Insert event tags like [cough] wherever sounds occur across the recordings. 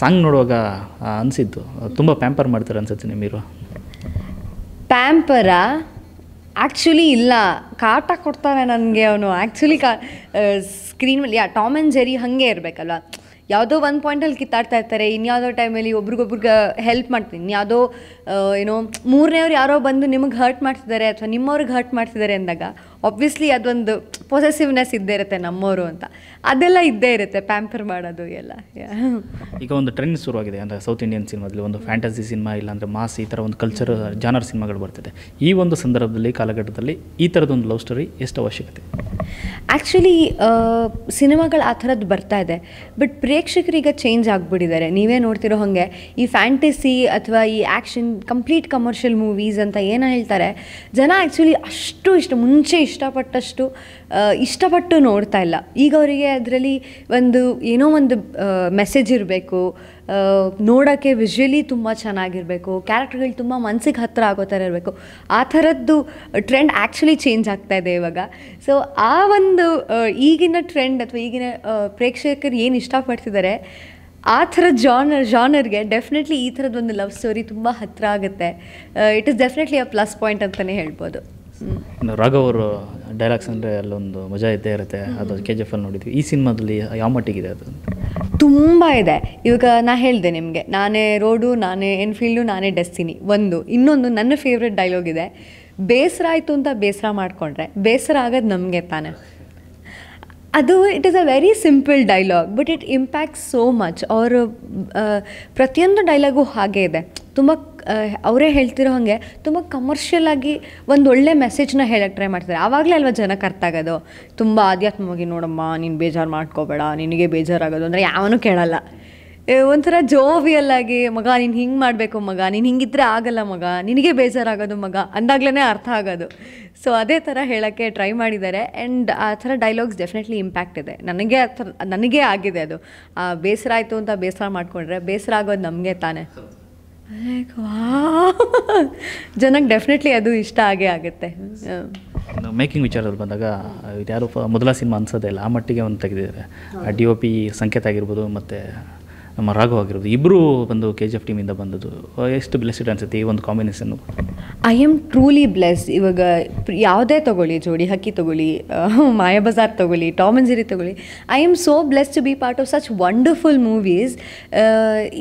song ನೋಡುವಾಗ ಅನಿಸಿದ್ದು ತುಂಬ ಪ್ಯಾಂಪರ್ ಮಾಡ್ತಾರೆ ಅನ್ಸುತ್ತೆ ನಿಮ್ಮಿರುವ ಪ್ಯಾಂಪರ ಆ್ಯಕ್ಚುಲಿ ಇಲ್ಲ ಕಾಟ ಕೊಡ್ತಾನೆ ನನಗೆ ಅವನು ಆ್ಯಕ್ಚುಲಿ ಕಾ ಸ್ಕ್ರೀನ್ ಯಾ ಟಾಮ್ ಆ್ಯಂಡ್ ಜೆರಿ ಹಾಗೆ ಇರಬೇಕಲ್ವ ಯಾವುದೋ ಒಂದು ಪಾಯಿಂಟಲ್ಲಿ ಕಿತ್ತಾಡ್ತಾ ಇರ್ತಾರೆ ಇನ್ಯಾವುದೋ ಟೈಮಲ್ಲಿ ಒಬ್ರಿಗೊಬ್ರಿಗೆ ಹೆಲ್ಪ್ ಮಾಡ್ತೀನಿ ಇನ್ಯಾವುದೋ ಏನೋ ಅವ್ರು ಯಾರೋ ಬಂದು ನಿಮಗೆ ಹರ್ಟ್ ಮಾಡ್ತಿದ್ದಾರೆ ಅಥವಾ ನಿಮ್ಮವ್ರಿಗೆ ಹರ್ಟ್ ಮಾಡ್ತಿದ್ದಾರೆ ಅಂದಾಗ ಆಬ್ವಿಯಸ್ಲಿ ಅದೊಂದು ಪೊಸೆಸಿವ್ನೆಸ್ ಇದ್ದೇ ಇರುತ್ತೆ ನಮ್ಮವರು ಅಂತ ಅದೆಲ್ಲ ಇದ್ದೇ ಇರುತ್ತೆ ಪ್ಯಾಂಪರ್ ಮಾಡೋದು ಎಲ್ಲ ಈಗ ಒಂದು ಟ್ರೆಂಡ್ ಶುರುವಾಗಿದೆ ಅಂದರೆ ಸೌತ್ ಇಂಡಿಯನ್ ಸಿನಿಮಾದಲ್ಲಿ ಒಂದು ಫ್ಯಾಂಟಸಿ ಸಿನಿಮಾ ಇಲ್ಲಾಂದರೆ ಮಾಸ್ ಈ ಥರ ಒಂದು ಕಲ್ಚರ್ ಜಾನರ್ ಸಿನಿಮಾಗಳು ಬರ್ತದೆ ಈ ಒಂದು ಸಂದರ್ಭದಲ್ಲಿ ಕಾಲಘಟ್ಟದಲ್ಲಿ ಈ ಥರದೊಂದು ಲವ್ ಸ್ಟೋರಿ ಎಷ್ಟು ಅವಶ್ಯಕತೆ ಆ್ಯಕ್ಚುಲಿ ಸಿನಿಮಾಗಳು ಆ ಥರದ್ದು ಬರ್ತಾ ಇದೆ ಬಟ್ ಪ್ರೇಕ್ಷಕರೀಗ ಚೇಂಜ್ ಆಗಿಬಿಟ್ಟಿದ್ದಾರೆ ನೀವೇ ನೋಡ್ತಿರೋ ಹಾಗೆ ಈ ಫ್ಯಾಂಟಸಿ ಅಥವಾ ಈ ಆ್ಯಕ್ಷನ್ ಕಂಪ್ಲೀಟ್ ಕಮರ್ಷಿಯಲ್ ಮೂವೀಸ್ ಅಂತ ಏನೋ ಹೇಳ್ತಾರೆ ಜನ ಆ್ಯಕ್ಚುಲಿ ಅಷ್ಟು ಇಷ್ಟ ಮುಂಚೆ ಇಷ್ಟಪಟ್ಟಷ್ಟು ಇಷ್ಟಪಟ್ಟು ನೋಡ್ತಾ ಇಲ್ಲ ಈಗ ಅವರಿಗೆ ಅದರಲ್ಲಿ ಒಂದು ಏನೋ ಒಂದು ಮೆಸೇಜ್ ಇರಬೇಕು ನೋಡೋಕ್ಕೆ ವಿಜುವಲಿ ತುಂಬ ಚೆನ್ನಾಗಿರಬೇಕು ಕ್ಯಾರೆಕ್ಟರ್ಗಳು ತುಂಬ ಮನಸ್ಸಿಗೆ ಹತ್ತಿರ ಆಗೋ ಥರ ಇರಬೇಕು ಆ ಥರದ್ದು ಟ್ರೆಂಡ್ ಆ್ಯಕ್ಚುಲಿ ಚೇಂಜ್ ಆಗ್ತಾ ಇದೆ ಇವಾಗ ಸೊ ಆ ಒಂದು ಈಗಿನ ಟ್ರೆಂಡ್ ಅಥವಾ ಈಗಿನ ಪ್ರೇಕ್ಷಕರು ಏನು ಇಷ್ಟಪಡ್ತಿದ್ದಾರೆ ಆ ಥರದ ಜಾನರ್ ಜಾನರ್ಗೆ ಡೆಫಿನೆಟ್ಲಿ ಈ ಒಂದು ಲವ್ ಸ್ಟೋರಿ ತುಂಬ ಹತ್ತಿರ ಆಗುತ್ತೆ it is definitely a plus point ಅಂತಲೇ ಹೇಳ್ಬೋದು ಇನ್ನು ರಾಘವ್ ಅವರು ಡೈಲಾಗ್ಸ್ ಅಂದರೆ ಅಲ್ಲೊಂದು ಮಜಾ ಇದ್ದೇ ಇರುತ್ತೆ ಅದು ಕೆ ಜಿ ಎಫ್ ಅಲ್ಲಿ ನೋಡಿದ್ವಿ ಈ ಸಿನಿಮಾದಲ್ಲಿ ಯಾವ ಮಟ್ಟಿಗಿದೆ ಅದು ತುಂಬ ಇದೆ ಇವಾಗ ನಾ ಹೇಳಿದೆ ನಿಮಗೆ ನಾನೇ ರೋಡು ನಾನೇ ಎನ್ಫೀಲ್ಡು ನಾನೇ ಡೆಸ್ಟಿನಿ ಒಂದು ಇನ್ನೊಂದು ನನ್ನ ಫೇವ್ರೆಟ್ ಡೈಲಾಗ್ ಇದೆ ಬೇಸರ ಆಯಿತು ಅಂತ ಬೇಸರ ಮಾಡಿಕೊಂಡ್ರೆ ಬೇಸರ ಆಗೋದು ನಮಗೆ ತಾನೆ ಅದು it is a very simple dialogue but it impact so much ಅವರು ಪ್ರತಿಯೊಂದು ಡೈಲಾಗು ಹಾಗೆ ಇದೆ ತುಂಬ ಅವರೇ ಹೇಳ್ತಿರೋ ಹಾಗೆ ತುಂಬ ಕಮರ್ಷಿಯಲ್ ಆಗಿ ಒಂದು ಒಳ್ಳೆ ಮೆಸೇಜ್ನ ಹೇಳಕ್ಕೆ ಟ್ರೈ ಮಾಡ್ತಾರೆ ಆವಾಗಲೇ ಅಲ್ವಾ ಜನಕ್ಕೆ ಅರ್ಥ ಆಗೋದು ತುಂಬ ಆಧ್ಯಾತ್ಮವಾಗಿ ನೋಡಮ್ಮ ನೀನು ಬೇಜಾರು ಮಾಡ್ಕೋಬೇಡ ನಿನಗೆ ಬೇಜಾರಾಗೋದು ಅಂದರೆ ಯಾವನೂ ಕೇಳಲ್ಲ ಒಂಥರ ಜೋವಿಯಲ್ ಆಗಿ ಮಗ ನೀನು ಹಿಂಗೆ ಮಾಡಬೇಕು ಮಗ ನೀನು ಹಿಂಗಿದ್ರೆ ಆಗಲ್ಲ ಮಗ ನಿನಗೆ ಬೇಜಾರಾಗೋದು ಮಗ ಅಂದಾಗ್ಲೇ ಅರ್ಥ ಆಗೋದು ಸೊ ಅದೇ ಥರ ಹೇಳೋಕ್ಕೆ ಟ್ರೈ ಮಾಡಿದ್ದಾರೆ ಆ್ಯಂಡ್ ಆ ಥರ ಡೈಲಾಗ್ಸ್ ಡೆಫಿನೆಟ್ಲಿ ಇಂಪ್ಯಾಕ್ಟ್ ಇದೆ ನನಗೆ ಆ ಥರ ನನಗೆ ಆಗಿದೆ ಅದು ಬೇಸರ ಆಯಿತು ಅಂತ ಬೇಸರ ಮಾಡಿಕೊಂಡ್ರೆ ಬೇಸರ ಆಗೋದು ನಮಗೆ ತಾನೇ ಜನಕ್ಕೆ ಡೆಫಿನೆಟ್ಲಿ ಅದು ಇಷ್ಟ ಆಗೇ ಆಗುತ್ತೆ ಮೇಕಿಂಗ್ ವಿಚಾರದಲ್ಲಿ ಬಂದಾಗ ಇದು ಯಾರು ಮೊದಲ ಸಿನಿಮಾ ಅನ್ಸೋದೇ ಇಲ್ಲ ಆ ಮಟ್ಟಿಗೆ ಒಂದು ತೆಗೆದಿದ್ದಾರೆ ಆ ಡಿ ಒ ಪಿ ಸಂಕೇತ ಆಗಿರ್ಬೋದು ಮತ್ತು ನಮ್ಮ ರಾಘವ್ ಆಗಿರೋದು ಇಬ್ಬರು ಬಂದು ಕೆ ಜಿ ಎಫ್ ಟೀಮಿಂದ ಬಂದದ್ದು ಎಷ್ಟು ಬ್ಲೆಸ್ಡ್ ಅನ್ಸುತ್ತೆ ಈ ಒಂದು combination I am truly bless ಇವಾಗ ಯಾವುದೇ ತಗೊಳ್ಳಿ ಜೋಡಿ ಹಕ್ಕಿ ತಗೊಳ್ಳಿ ಮಾಯಾಬಜಾರ್ ತಗೊಳ್ಳಿ ಟಾಮ್ ಅಂಡ್ ಜೆರಿ ತಗೊಳ್ಳಿ I am so bless to be part of such wonderful movies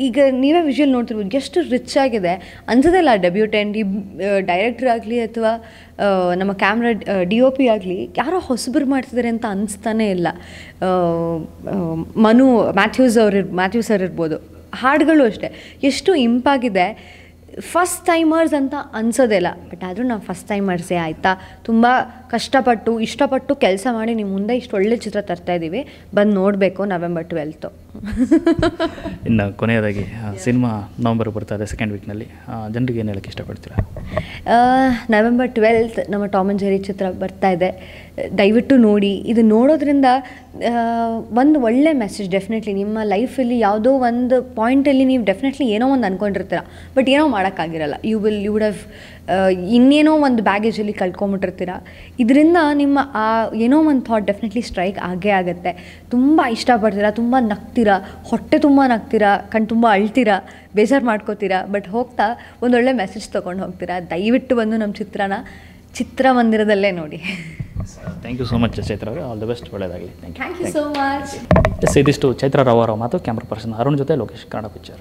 ಈಗ ನೀವೇ ವಿಜುವಲ್ ನೋಡ್ತಿರ್ಬೋದು ಎಷ್ಟು ರಿಚ್ ಆಗಿದೆ ಅನ್ಸೋದಲ್ಲ ಡೆಬ್ಯೂಟೆಂಟ್ ಈ ಡೈರೆಕ್ಟರ್ ಆಗಲಿ ಅಥವಾ ನಮ್ಮ ಕ್ಯಾಮ್ರಾ ಡಿ ಒ ಪಿ ಆಗಲಿ ಯಾರೋ ಹೊಸಬರು ಮಾಡ್ತಿದ್ದಾರೆ ಅಂತ ಅನಿಸ್ತಾನೇ ಇಲ್ಲ ಮನು ಮ್ಯಾಥ್ಯೂಸ್ ಅವ್ರ ಮ್ಯಾಥ್ಯೂಸ್ ಇರ್ಬೋದು ಹಾಡುಗಳು ಅಷ್ಟೇ ಎಷ್ಟು ಇಂಪಾಗಿದೆ ಫಸ್ಟ್ ಟೈಮರ್ಸ್ ಅಂತ ಅನ್ಸೋದಿಲ್ಲ ಬಟ್ ಆದರೂ ನಾವು ಫಸ್ಟ್ ಟೈಮರ್ಸೇ ಆಯಿತಾ ತುಂಬ ಕಷ್ಟಪಟ್ಟು ಇಷ್ಟಪಟ್ಟು ಕೆಲಸ ಮಾಡಿ ನಿಮ್ಮ ಮುಂದೆ ಇಷ್ಟು ಒಳ್ಳೆ ಚಿತ್ರ ತರ್ತಾ ತರ್ತಾಯಿದ್ದೀವಿ ಬಂದು ನೋಡಬೇಕು ನವೆಂಬರ್ ಟ್ವೆಲ್ತು [laughs] ಇನ್ನು ಕೊನೆಯದಾಗಿ ಸಿನಿಮಾ ನವಂಬರ್ ಬರ್ತಾ ಇದೆ ಸೆಕೆಂಡ್ ವೀಕ್ನಲ್ಲಿ ಜನರಿಗೆ ಏನು ಹೇಳಕ್ಕೆ ಇಷ್ಟಪಡ್ತೀರಾ ನವೆಂಬರ್ ಟ್ವೆಲ್ತ್ ನಮ್ಮ ಟಾಮ್ ಅಂಡ್ ಜೆರಿ ಚಿತ್ರ ಬರ್ತಾ ಇದೆ ದಯವಿಟ್ಟು ನೋಡಿ ಇದು ನೋಡೋದ್ರಿಂದ ಒಂದು ಒಳ್ಳೆ ಮೆಸೇಜ್ ಡೆಫಿನೆಟ್ಲಿ ನಿಮ್ಮ ಲೈಫಲ್ಲಿ ಯಾವುದೋ ಒಂದು ಪಾಯಿಂಟಲ್ಲಿ ನೀವು ಡೆಫಿನೆಟ್ಲಿ ಏನೋ ಒಂದು ಅಂದ್ಕೊಂಡಿರ್ತೀರ ಬಟ್ ಏನೋ ಮಾಡೋಕ್ಕಾಗಿರಲ್ಲ you will you would have ಇನ್ನೇನೋ ಒಂದು ಬ್ಯಾಗೇಜಲ್ಲಿ ಕಳ್ಕೊಂಬಿಟ್ಟಿರ್ತೀರ ಇದರಿಂದ ನಿಮ್ಮ ಆ ಏನೋ ಒಂದು ಥಾಟ್ ಡೆಫಿನೆಟ್ಲಿ ಸ್ಟ್ರೈಕ್ ಆಗೇ ಆಗುತ್ತೆ ತುಂಬ ಇಷ್ಟಪಡ್ತೀರ ತುಂಬ ನಗ್ತೀರ ಹೊಟ್ಟೆ ತುಂಬ ನಗ್ತೀರಾ ಕಣ್ ತುಂಬ ಅಳ್ತೀರಾ ಬೇಜಾರು ಮಾಡ್ಕೋತೀರಾ ಬಟ್ ಹೋಗ್ತಾ ಒಂದೊಳ್ಳೆ ಮೆಸೇಜ್ ತೊಗೊಂಡು ಹೋಗ್ತೀರಾ ದಯವಿಟ್ಟು ಬಂದು ನಮ್ಮ ಚಿತ್ರನ ಚಿತ್ರಮಂದಿರದಲ್ಲೇ ನೋಡಿ thank you so much Chaitra ಅವರು ಆಲ್ ದ ಬೆಸ್ಟ್ ಒಳ್ಳೆಯದಾಗಲಿ thank you so much yes ಇದಿಷ್ಟು ಚೈತ್ರ ರಾವ್ ಅವರ ಮಾತು ಕ್ಯಾಮ್ರಾ ಪರ್ಸನ್ ಅರುಣ್ ಜೊತೆ ಲೋಕೇಶ್ ಕನ್ನಡ ಪಿಕ್ಚರ್